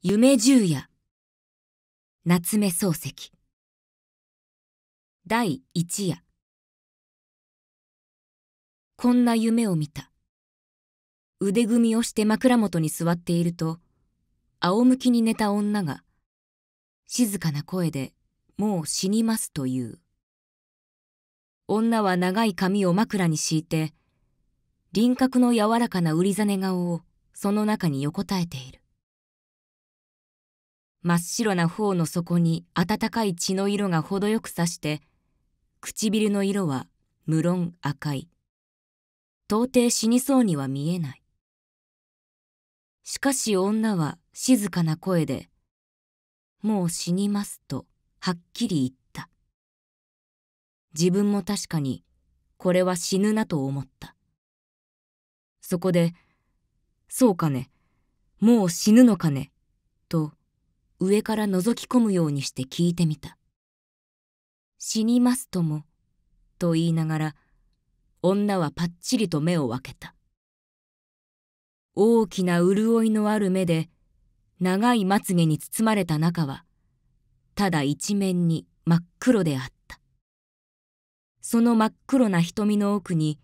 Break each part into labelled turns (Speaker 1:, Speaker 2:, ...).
Speaker 1: 夢十夜夏目漱石第一夜こんな夢を見た腕組みをして枕元に座っていると仰向きに寝た女が静かな声でもう死にますという女は長い髪を枕に敷いて輪郭の柔らかな売りざね顔をその中に横たえている真っ白な頬の底に温かい血の色が程よくさして唇の色は無論赤い到底死にそうには見えないしかし女は静かな声で「もう死にます」とはっきり言った自分も確かにこれは死ぬなと思ったそこで「そうかねもう死ぬのかね」と上から覗き込むようにして聞いてみた。死にますとも、と言いながら、女はぱっちりと目を開けた。大きな潤いのある目で、長いまつげに包まれた中は、ただ一面に真っ黒であった。その真っ黒な瞳の奥に、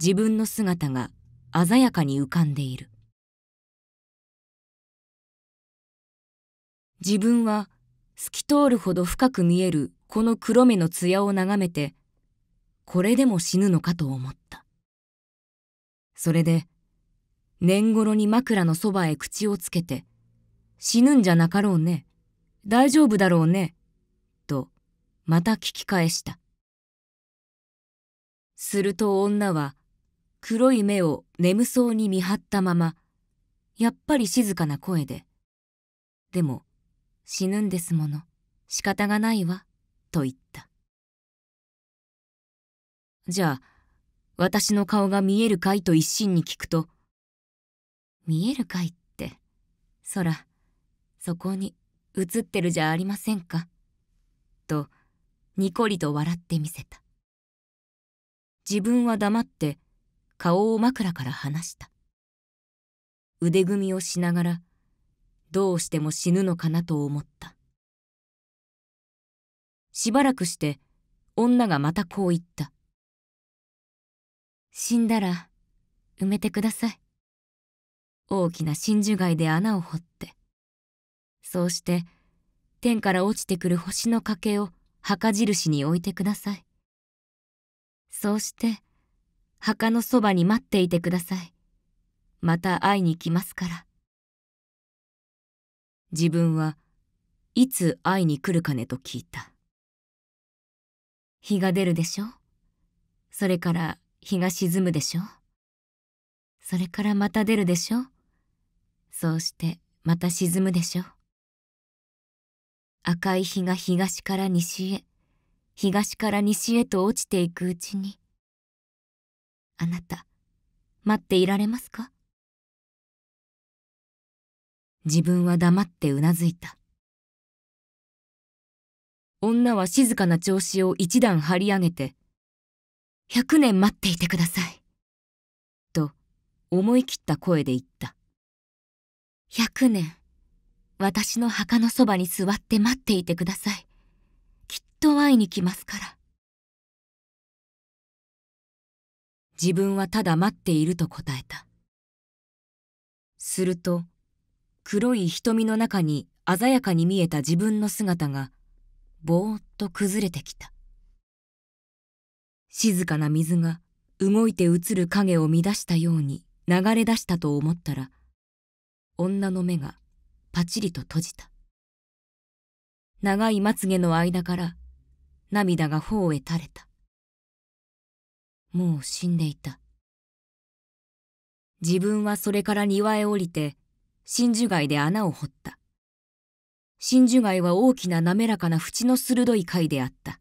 Speaker 1: 自分の姿が鮮やかに浮かんでいる。自分は透き通るほど深く見えるこの黒目の艶を眺めて、これでも死ぬのかと思った。それで、年頃に枕のそばへ口をつけて、死ぬんじゃなかろうね。大丈夫だろうね。と、また聞き返した。すると女は、黒い目を眠そうに見張ったまま、やっぱり静かな声で、でも、死ぬんですもの仕方がないわ」と言ったじゃあ私の顔が見えるかいと一心に聞くと「見えるかいって空そこに映ってるじゃありませんか」とにこりと笑ってみせた自分は黙って顔を枕から離した腕組みをしながらどうしても死ぬのかなと思った。しばらくして女がまたこう言った。死んだら埋めてください。大きな真珠貝で穴を掘って。そうして天から落ちてくる星の欠けを墓印に置いてください。そうして墓のそばに待っていてください。また会いに来ますから。自分はいつ会いに来るかねと聞いた。日が出るでしょそれから日が沈むでしょそれからまた出るでしょそうしてまた沈むでしょ赤い日が東から西へ東から西へと落ちていくうちにあなた待っていられますか自分は黙ってうなずいた。女は静かな調子を一段張り上げて、百年待っていてください。と、思い切った声で言った。百年、私の墓のそばに座って待っていてください。きっと会いに来ますから。自分はただ待っていると答えた。すると、黒い瞳の中に鮮やかに見えた自分の姿が、ぼーっと崩れてきた。静かな水が動いて映る影を乱したように流れ出したと思ったら、女の目がパチリと閉じた。長いまつげの間から涙が頬へ垂れた。もう死んでいた。自分はそれから庭へ降りて真珠貝で穴を掘った。真珠貝は大きな滑らかな縁の鋭い貝であった。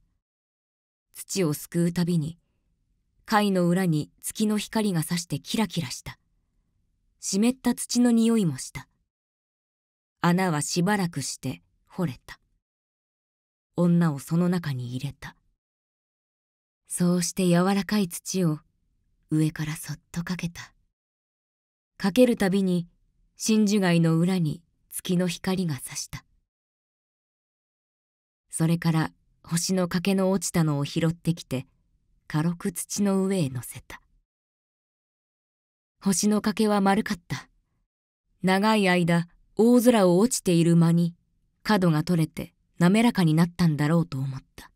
Speaker 1: 土をすくうたびに、貝の裏に月の光が差してキラキラした。湿った土の匂いもした。穴はしばらくして掘れた。女をその中に入れた。そうして柔らかい土を上からそっとかけた。かけるたびに真珠貝の裏に月の光が差した。それから星の欠けの落ちたのを拾ってきて、軽く土の上へ乗せた。星の欠けは丸かった。長い間、大空を落ちている間に、角が取れて滑らかになったんだろうと思った。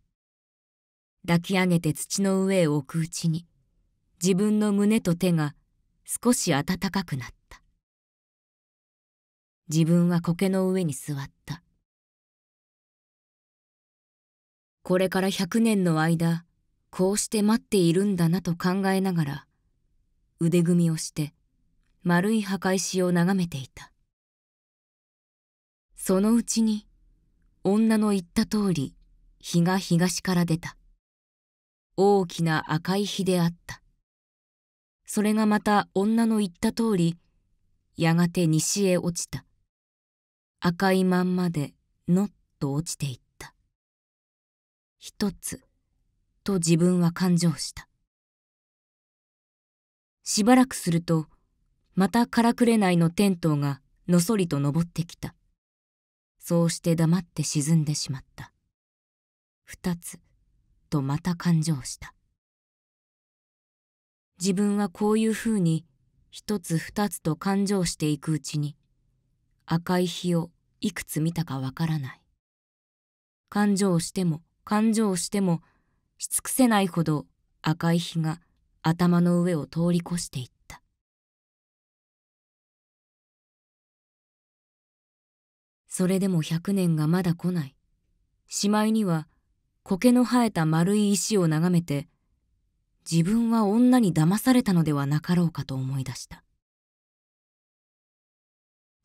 Speaker 1: 抱き上げて土の上へ置くうちに、自分の胸と手が少し暖かくなった。自分は苔の上に座った。これから100年の間、こうして待っているんだなと考えながら、腕組みをして、丸い墓石を眺めていた。そのうちに、女の言った通り、日が東から出た。大きな赤い日であった。それがまた女の言った通り、やがて西へ落ちた。赤いまんまでのっと落ちていった一つと自分は感情したしばらくするとまたからくれないのテントがのそりと登ってきたそうして黙って沈んでしまった二つとまた感情した自分はこういうふうに一つ二つと感情していくうちに赤い日をいくつ見たかわからない。感情をしても感情をしてもしつくせないほど赤い日が頭の上を通り越していった。それでも百年がまだ来ない。しまいには苔の生えた丸い石を眺めて自分は女に騙されたのではなかろうかと思い出した。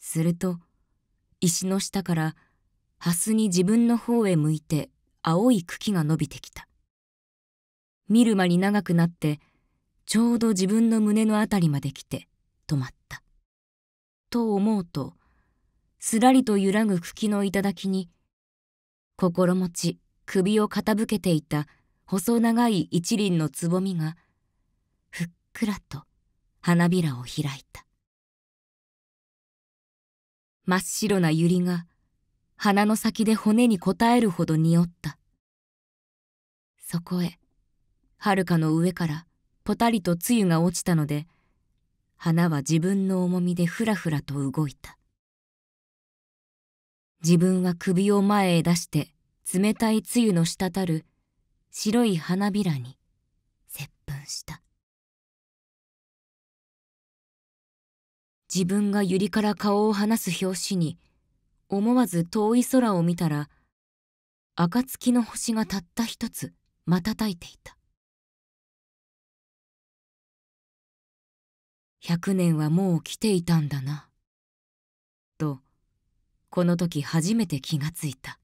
Speaker 1: すると石の下から蓮に自分の方へ向いて青い茎が伸びてきた見る間に長くなってちょうど自分の胸の辺りまで来て止まったと思うとすらりと揺らぐ茎の頂に心持ち首を傾けていた細長い一輪のつぼみがふっくらと花びらを開いた。真っ白な百合が鼻の先で骨に応えるほど匂った。そこへ、はるかの上からぽたりと露が落ちたので、花は自分の重みでふらふらと動いた。自分は首を前へ出して冷たい露の滴る白い花びらに接吻した。自分が百合から顔を離す表紙に、思わず遠い空を見たら、暁の星がたった一つ瞬いていた。百年はもう来ていたんだな。と、この時初めて気がついた。